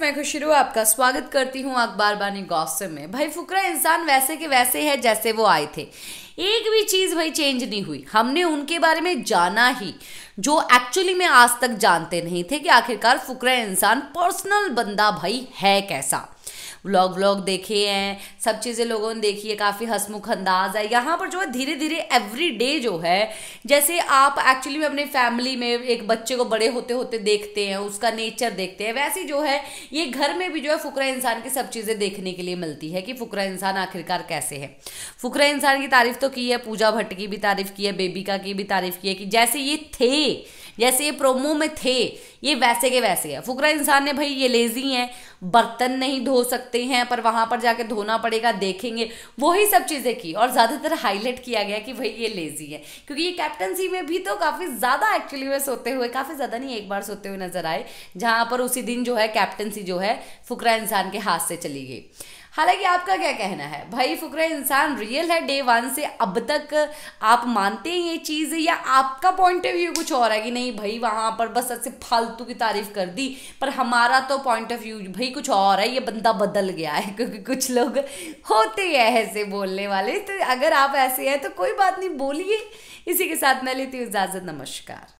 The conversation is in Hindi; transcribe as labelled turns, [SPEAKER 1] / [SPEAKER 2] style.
[SPEAKER 1] मैं खुशी रू आपका स्वागत करती हूँ अखबार बानी गौसम में भाई फुकरा इंसान वैसे के वैसे है जैसे वो आए थे एक भी चीज़ भाई चेंज नहीं हुई हमने उनके बारे में जाना ही जो एक्चुअली में आज तक जानते नहीं थे कि आखिरकार फुकरा इंसान पर्सनल बंदा भाई है कैसा व्लॉग व्लॉग देखे हैं सब चीज़ें लोगों ने देखी है काफ़ी हंसमुख अंदाज है यहाँ पर जो है धीरे धीरे एवरी डे जो है जैसे आप एक्चुअली में अपने फैमिली में एक बच्चे को बड़े होते होते देखते हैं उसका नेचर देखते हैं वैसे जो है ये घर में भी जो है फुकरा इंसान की सब चीज़ें देखने के लिए मिलती है कि फुकरा इंसान आखिरकार कैसे है फुकरा इंसान की तारीफ तो की है पूजा भट्ट की भी तारीफ की है बेबिका की भी तारीफ की है कि जैसे ये थे जैसे ये प्रोमो में थे ये वैसे के वैसे है फुकरा इंसान ने भाई ये लेजी हैं बर्तन नहीं धो सकते हैं पर वहाँ पर जाके धोना पड़ेगा देखेंगे वही सब चीज़ें की और ज़्यादातर हाईलाइट किया गया कि भाई ये लेज़ी है क्योंकि ये कैप्टनसी में भी तो काफ़ी ज़्यादा एक्चुअली में सोते हुए काफ़ी ज़्यादा नहीं एक बार सोते हुए नजर आए जहाँ पर उसी दिन जो है कैप्टनसी जो है फुकरा इंसान के हाथ से चली गई हालांकि आपका क्या कहना है भाई फुकरा इंसान रियल है डे वन से अब तक आप मानते हैं ये चीज़ या आपका पॉइंट ऑफ व्यू कुछ और है कि नहीं भाई वहाँ पर बस ऐसे फालतू की तारीफ कर दी पर हमारा तो पॉइंट ऑफ व्यू भाई कुछ और है ये बंदा बदल गया है क्योंकि कुछ लोग होते हैं ऐसे बोलने वाले तो अगर आप ऐसे हैं तो कोई बात नहीं बोलिए इसी के साथ मैं लेती हूँ इजाज़त नमस्कार